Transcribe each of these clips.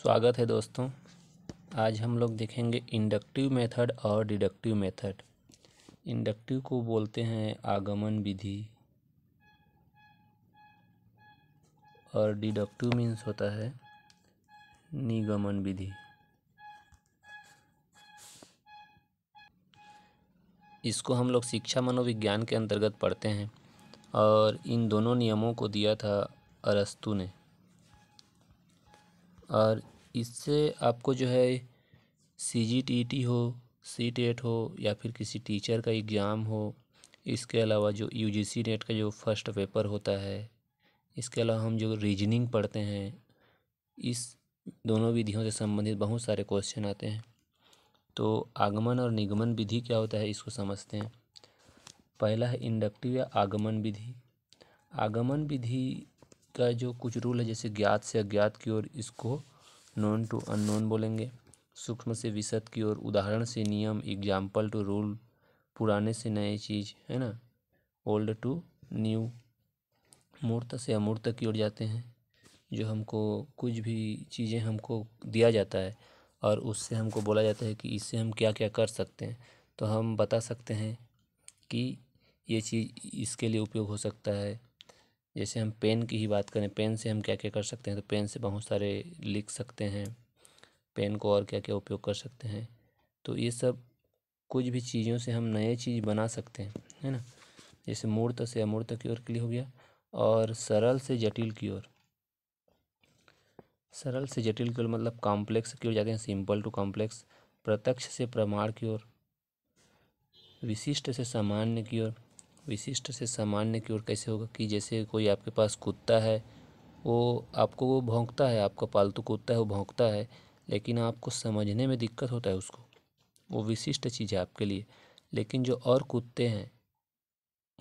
स्वागत है दोस्तों आज हम लोग देखेंगे इंडक्टिव मेथड और डिडक्टिव मेथड इंडक्टिव को बोलते हैं आगमन विधि और डिडक्टिव मीन्स होता है निगमन विधि इसको हम लोग शिक्षा मनोविज्ञान के अंतर्गत पढ़ते हैं और इन दोनों नियमों को दिया था अरस्तु ने और इससे आपको जो है सी जी टी टी हो सी टेट e हो या फिर किसी टीचर का एग्ज़ाम हो इसके अलावा जो यू जी सी नेट का जो फर्स्ट पेपर होता है इसके अलावा हम जो रीजनिंग पढ़ते हैं इस दोनों विधियों से संबंधित बहुत सारे क्वेश्चन आते हैं तो आगमन और निगमन विधि क्या होता है इसको समझते हैं पहला है इंडक्टिव या आगमन विधि आगमन विधि का जो कुछ रूल है जैसे ज्ञात से अज्ञात की ओर इसको नॉन टू अननोन बोलेंगे सूक्ष्म से विशद की ओर उदाहरण से नियम एग्जाम्पल टू रूल पुराने से नए चीज़ है ना ओल्ड टू न्यू मूर्त से अमूर्त की ओर जाते हैं जो हमको कुछ भी चीज़ें हमको दिया जाता है और उससे हमको बोला जाता है कि इससे हम क्या क्या कर सकते हैं तो हम बता सकते हैं कि ये चीज़ इसके लिए उपयोग हो सकता है जैसे हम पेन की ही बात करें पेन से हम क्या क्या कर सकते हैं तो पेन से बहुत सारे लिख सकते हैं पेन को और क्या क्या उपयोग कर सकते हैं तो ये सब कुछ भी चीज़ों से हम नए चीज़ बना सकते हैं है ना जैसे मूर्त से अमूर्त की ओर के लिए हो गया और सरल से जटिल की ओर सरल से जटिल की ओर मतलब कॉम्प्लेक्स की ओर जाते हैं सिंपल टू कॉम्प्लेक्स प्रत्यक्ष से प्रमाण की ओर विशिष्ट से सामान्य की ओर विशिष्ट से सामान्य की ओर कैसे होगा कि जैसे कोई आपके पास कुत्ता है वो आपको वो भोंकता है आपका पालतू कुत्ता है वो भोंकता है लेकिन आपको समझने में दिक्कत होता है उसको वो विशिष्ट चीज़ है आपके लिए लेकिन जो और कुत्ते हैं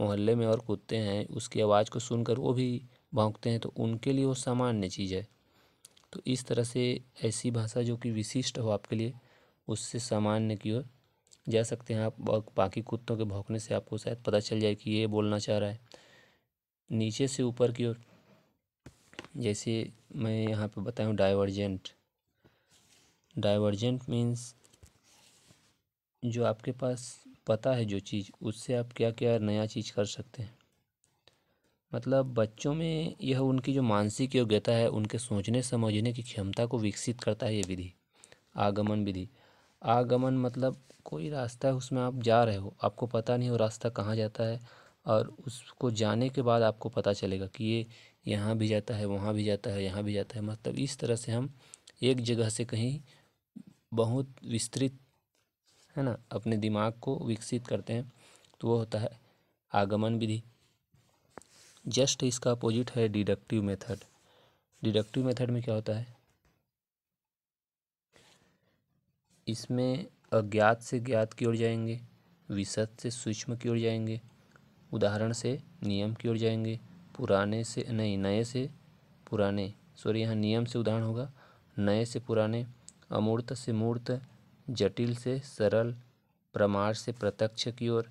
मोहल्ले में और कुत्ते हैं उसकी आवाज़ को सुनकर वो भी भोंकते हैं तो उनके लिए वो सामान्य चीज़ है तो इस तरह से ऐसी भाषा जो कि विशिष्ट हो आपके लिए उससे सामान्य की ओर जा सकते हैं आप बाकी कुत्तों के भौंकने से आपको शायद पता चल जाए कि ये बोलना चाह रहा है नीचे से ऊपर की ओर जैसे मैं यहाँ पे बताऊँ डाइवर्जेंट डाइवर्जेंट मीन्स जो आपके पास पता है जो चीज़ उससे आप क्या क्या नया चीज़ कर सकते हैं मतलब बच्चों में यह उनकी जो मानसिक योग्यता है उनके सोचने समझने की क्षमता को विकसित करता है ये विधि आगमन विधि आगमन मतलब कोई रास्ता है उसमें आप जा रहे हो आपको पता नहीं वो रास्ता कहाँ जाता है और उसको जाने के बाद आपको पता चलेगा कि ये यहाँ भी जाता है वहाँ भी जाता है यहाँ भी जाता है मतलब इस तरह से हम एक जगह से कहीं बहुत विस्तृत है ना अपने दिमाग को विकसित करते हैं तो वो होता है आगमन विधि जस्ट इसका अपोजिट है डिडक्टिव मेथड डिडक्टिव मेथड में क्या होता है इसमें अज्ञात से ज्ञात की ओर जाएंगे विशद से सूक्ष्म की ओर जाएंगे उदाहरण से नियम की ओर जाएंगे पुराने से नहीं नए से पुराने सॉरी यहाँ नियम से उदाहरण होगा नए से पुराने अमूर्त से मूर्त जटिल से सरल प्रमाण से प्रत्यक्ष की ओर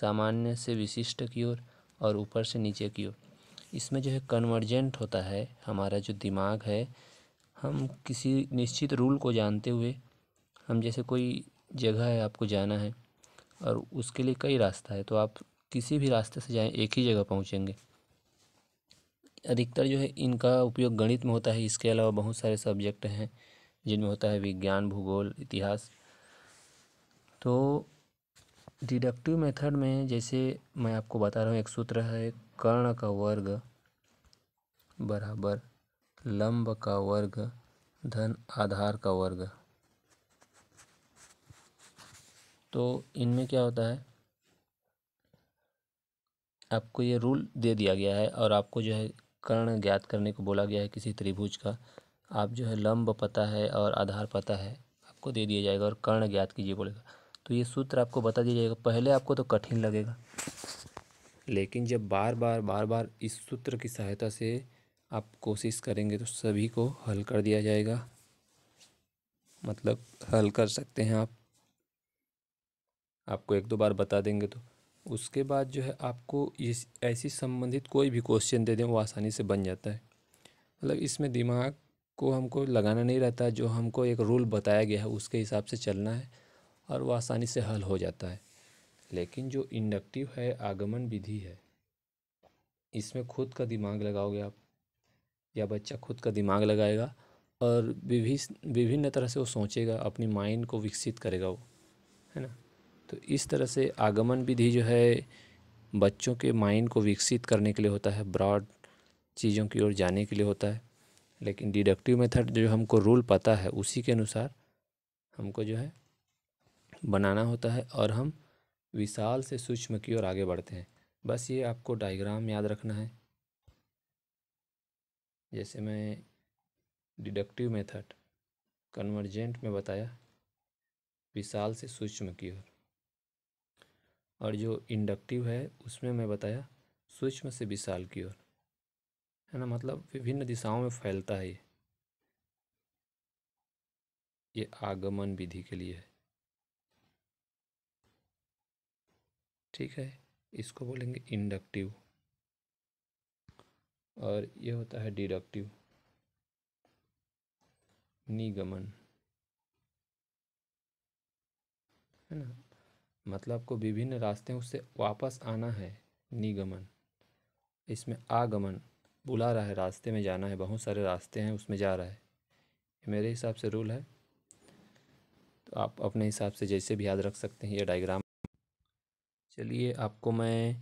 सामान्य से विशिष्ट की ओर और ऊपर से नीचे की ओर इसमें जो है कन्वर्जेंट होता है हमारा जो दिमाग है हम किसी निश्चित रूल को जानते हुए हम जैसे कोई जगह है आपको जाना है और उसके लिए कई रास्ता है तो आप किसी भी रास्ते से जाएं एक ही जगह पहुंचेंगे अधिकतर जो है इनका उपयोग गणित में होता है इसके अलावा बहुत सारे सब्जेक्ट हैं जिनमें होता है विज्ञान भूगोल इतिहास तो डिडक्टिव मेथड में जैसे मैं आपको बता रहा हूँ एक सूत्र है कर्ण का वर्ग बराबर लंब का वर्ग धन आधार का वर्ग तो इनमें क्या होता है आपको ये रूल दे दिया गया है और आपको जो है कर्ण ज्ञात करने को बोला गया है किसी त्रिभुज का आप जो है लंब पता है और आधार पता है आपको दे दिया जाएगा और कर्ण ज्ञात कीजिए बोलेगा तो ये सूत्र आपको बता दिया जाएगा पहले आपको तो कठिन लगेगा लेकिन जब बार बार बार बार इस सूत्र की सहायता से आप कोशिश करेंगे तो सभी को हल कर दिया जाएगा मतलब हल कर सकते हैं आप आपको एक दो बार बता देंगे तो उसके बाद जो है आपको इस ऐसी संबंधित कोई भी क्वेश्चन दे दें वो आसानी से बन जाता है मतलब इसमें दिमाग को हमको लगाना नहीं रहता जो हमको एक रूल बताया गया है उसके हिसाब से चलना है और वो आसानी से हल हो जाता है लेकिन जो इंडक्टिव है आगमन विधि है इसमें खुद का दिमाग लगाओगे आप या बच्चा खुद का दिमाग लगाएगा और विभिन्न विभिन्न तरह से वो सोचेगा अपनी माइंड को विकसित करेगा वो है ना तो इस तरह से आगमन विधि जो है बच्चों के माइंड को विकसित करने के लिए होता है ब्रॉड चीज़ों की ओर जाने के लिए होता है लेकिन डिडक्टिव मेथड जो हमको रूल पता है उसी के अनुसार हमको जो है बनाना होता है और हम विशाल से सूक्ष्म की ओर आगे बढ़ते हैं बस ये आपको डायग्राम याद रखना है जैसे मैं डिडक्टिव मेथड कन्वर्जेंट में बताया विशाल से सूक्ष्म की ओर और जो इंडक्टिव है उसमें मैं बताया सूक्ष्म से विशाल की ओर है ना मतलब विभिन्न दिशाओं में फैलता है ये ये आगमन विधि के लिए है ठीक है इसको बोलेंगे इंडक्टिव और ये होता है डिडक्टिव निगमन है ना मतलब को विभिन्न रास्ते उससे वापस आना है निगमन इसमें आगमन बुला रहा है रास्ते में जाना है बहुत सारे रास्ते हैं उसमें जा रहा है मेरे हिसाब से रूल है तो आप अपने हिसाब से जैसे भी याद रख सकते हैं ये डायग्राम चलिए आपको मैं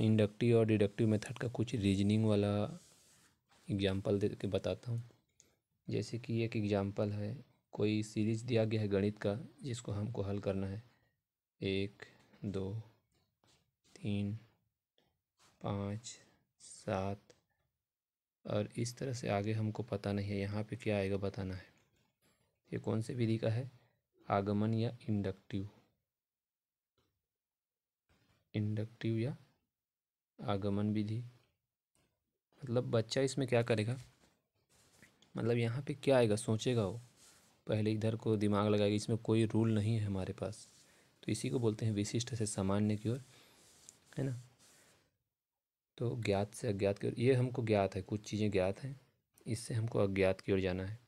इंडक्टिव और डिडक्टिव मेथड का कुछ रीजनिंग वाला एग्जाम्पल दे के बताता हूँ जैसे कि एक एग्जाम्पल है कोई सीरीज दिया गया है गणित का जिसको हमको हल करना है एक दो तीन पाँच सात और इस तरह से आगे हमको पता नहीं है यहाँ पे क्या आएगा बताना है ये कौन से विधि का है आगमन या इंडक्टिव इंडक्टिव या आगमन विधि मतलब बच्चा इसमें क्या करेगा मतलब यहाँ पे क्या आएगा सोचेगा वो पहले इधर को दिमाग लगाएगा इसमें कोई रूल नहीं है हमारे पास तो इसी को बोलते हैं विशिष्ट से सामान्य की ओर है ना तो ज्ञात से अज्ञात की ओर ये हमको ज्ञात है कुछ चीज़ें ज्ञात हैं इससे हमको अज्ञात की ओर जाना है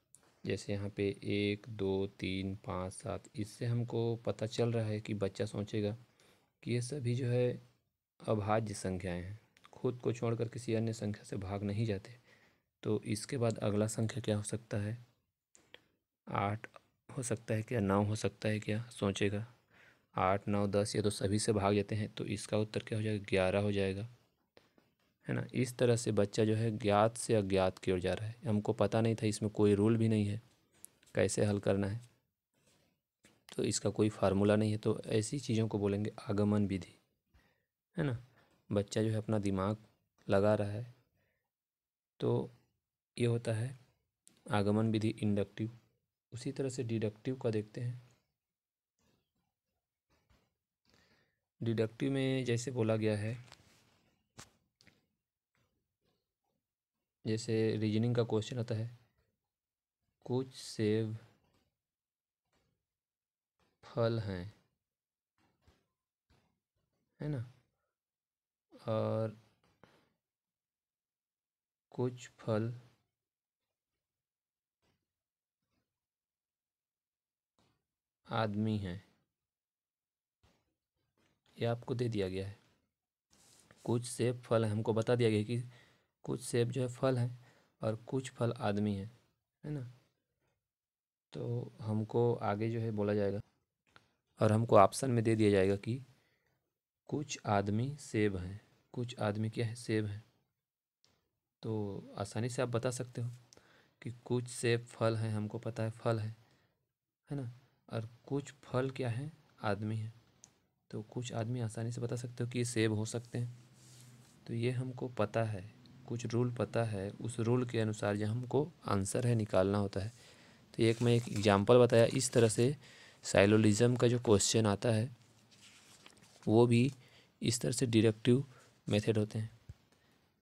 जैसे यहाँ पे एक दो तीन पाँच सात इससे हमको पता चल रहा है कि बच्चा सोचेगा कि ये सभी जो है अभाज्य संख्याएं हैं खुद को छोड़कर किसी अन्य संख्या से भाग नहीं जाते तो इसके बाद अगला संख्या क्या हो सकता है आठ हो सकता है क्या नौ हो सकता है क्या सोचेगा आठ नौ दस ये तो सभी से भाग जाते हैं तो इसका उत्तर क्या हो जाएगा ग्यारह हो जाएगा है ना इस तरह से बच्चा जो है ज्ञात से अज्ञात की ओर जा रहा है हमको पता नहीं था इसमें कोई रूल भी नहीं है कैसे हल करना है तो इसका कोई फार्मूला नहीं है तो ऐसी चीज़ों को बोलेंगे आगमन विधि है ना बच्चा जो है अपना दिमाग लगा रहा है तो ये होता है आगमन विधि इंडक्टिव उसी तरह से डिडक्टिव का देखते हैं डिडक्टिव में जैसे बोला गया है जैसे रीजनिंग का क्वेश्चन आता है कुछ सेब फल हैं है ना और कुछ फल आदमी हैं ये आपको दे दिया गया है कुछ सेब फल है हमको बता दिया गया कि कुछ सेब जो है फल हैं और कुछ फल आदमी हैं है ना तो हमको आगे जो है बोला जाएगा और हमको ऑप्शन में दे दिया जाएगा कि कुछ आदमी सेब हैं कुछ आदमी क्या है सेब हैं तो आसानी से आप बता सकते हो कि कुछ सेब फल हैं हमको पता है फल है है ना और कुछ फल क्या हैं आदमी हैं तो कुछ आदमी आसानी से बता सकते हो कि ये सेब हो सकते हैं तो ये हमको पता है कुछ रूल पता है उस रूल के अनुसार जो हमको आंसर है निकालना होता है तो एक मैं एक एग्जाम्पल बताया इस तरह से साइलोलिज्म का जो क्वेश्चन आता है वो भी इस तरह से डिडक्टिव मेथड होते हैं